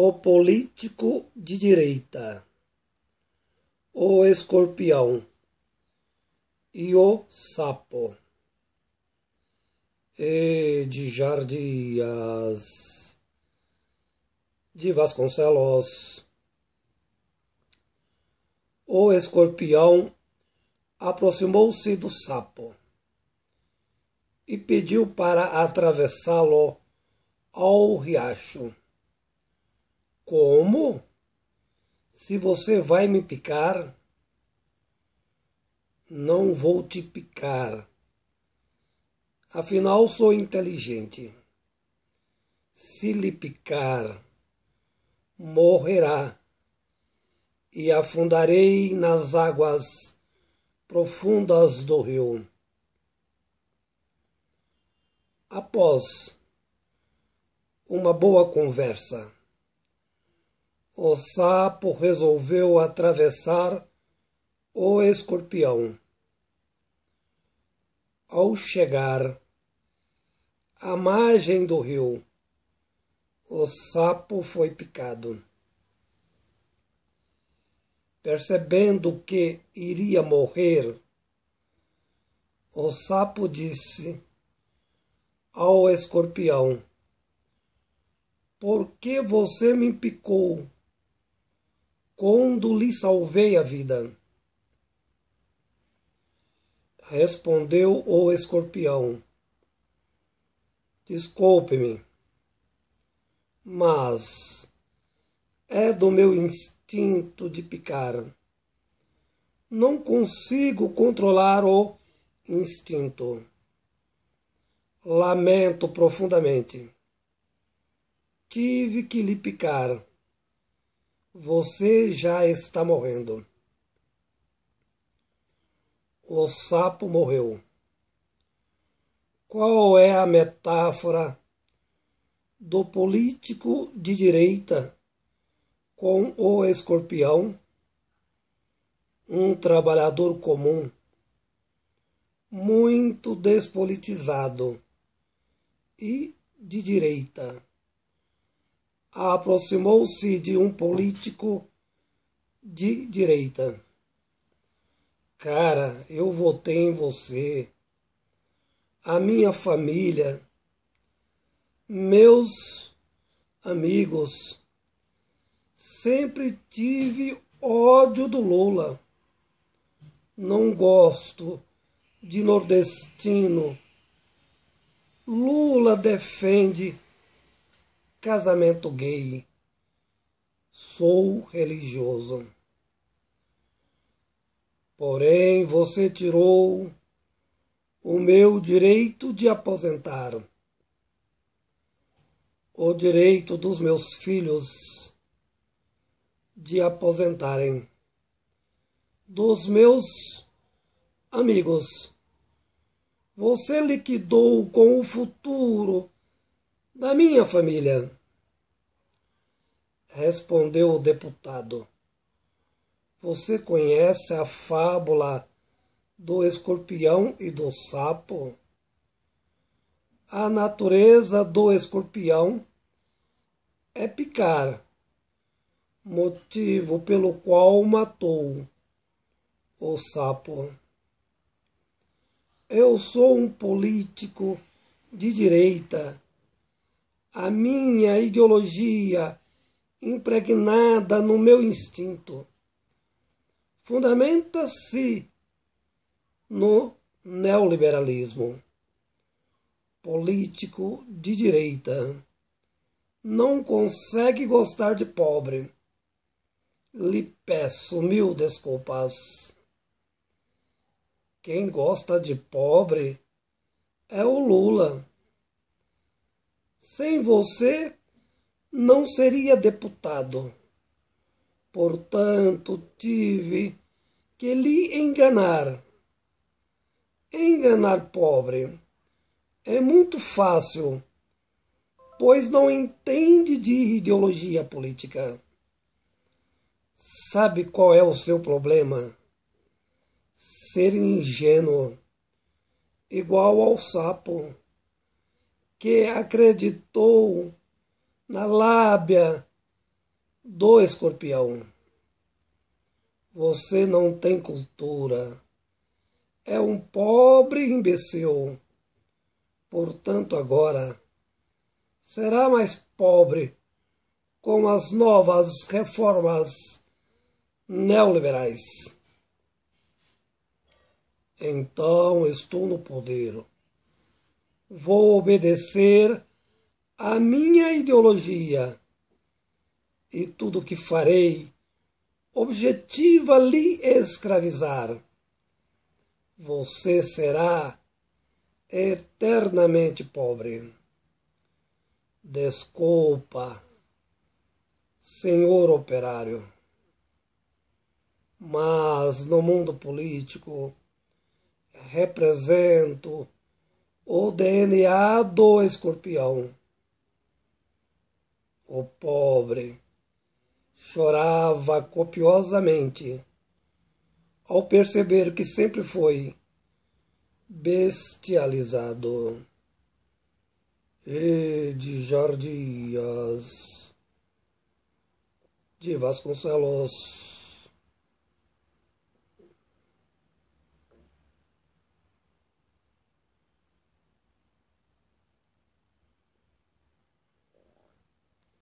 O político de direita, o escorpião e o sapo. E de Jardias, de Vasconcelos. O escorpião aproximou-se do sapo e pediu para atravessá-lo ao riacho. Como? Se você vai me picar, não vou te picar. Afinal, sou inteligente. Se lhe picar, morrerá e afundarei nas águas profundas do rio. Após uma boa conversa, o sapo resolveu atravessar o escorpião. Ao chegar à margem do rio, o sapo foi picado. Percebendo que iria morrer, o sapo disse ao escorpião: Por que você me picou? quando lhe salvei a vida. Respondeu o escorpião: Desculpe-me, mas é do meu instinto de picar. Não consigo controlar o instinto. Lamento profundamente. Tive que lhe picar você já está morrendo. O sapo morreu. Qual é a metáfora do político de direita com o escorpião? Um trabalhador comum, muito despolitizado e de direita aproximou-se de um político de direita. Cara, eu votei em você. A minha família, meus amigos, sempre tive ódio do Lula. Não gosto de nordestino. Lula defende casamento gay. Sou religioso. Porém, você tirou o meu direito de aposentar, o direito dos meus filhos de aposentarem, dos meus amigos. Você liquidou com o futuro da minha família, respondeu o deputado. Você conhece a fábula do escorpião e do sapo? A natureza do escorpião é picar, motivo pelo qual matou o sapo. Eu sou um político de direita a minha ideologia impregnada no meu instinto. Fundamenta-se no neoliberalismo político de direita. Não consegue gostar de pobre. Lhe peço mil desculpas. Quem gosta de pobre é o Lula. Sem você, não seria deputado. Portanto, tive que lhe enganar. Enganar pobre é muito fácil, pois não entende de ideologia política. Sabe qual é o seu problema? Ser ingênuo, igual ao sapo que acreditou na lábia do escorpião. Você não tem cultura. É um pobre imbecil. Portanto, agora será mais pobre com as novas reformas neoliberais. Então estou no poder vou obedecer à minha ideologia e tudo que farei objetiva lhe escravizar. Você será eternamente pobre. Desculpa, senhor operário. Mas no mundo político represento o DNA do escorpião. O pobre chorava copiosamente ao perceber que sempre foi bestializado. E de Jardias de Vasconcelos.